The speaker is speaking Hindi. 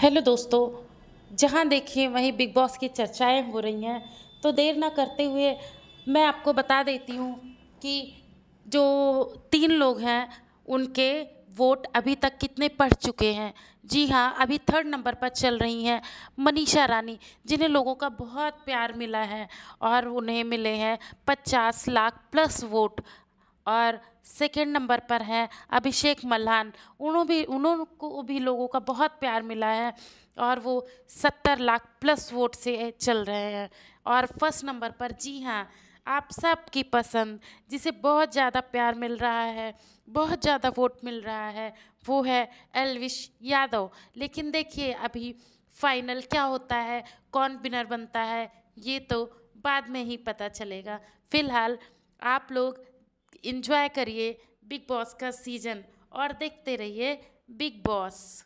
हेलो दोस्तों जहाँ देखिए वहीं बिग बॉस की चर्चाएं हो रही हैं तो देर ना करते हुए मैं आपको बता देती हूँ कि जो तीन लोग हैं उनके वोट अभी तक कितने पढ़ चुके हैं जी हाँ अभी थर्ड नंबर पर चल रही हैं मनीषा रानी जिन्हें लोगों का बहुत प्यार मिला है और उन्हें मिले हैं पचास लाख प्लस वोट और सेकेंड नंबर पर हैं अभिषेक मल्हान उन्होंने भी उन्हों भी लोगों का बहुत प्यार मिला है और वो सत्तर लाख प्लस वोट से चल रहे हैं और फर्स्ट नंबर पर जी हाँ आप सब की पसंद जिसे बहुत ज़्यादा प्यार मिल रहा है बहुत ज़्यादा वोट मिल रहा है वो है एलविश यादव लेकिन देखिए अभी फाइनल क्या होता है कौन विनर बनता है ये तो बाद में ही पता चलेगा फिलहाल आप लोग इन्जॉय करिए बिग बॉस का सीज़न और देखते रहिए Big Boss.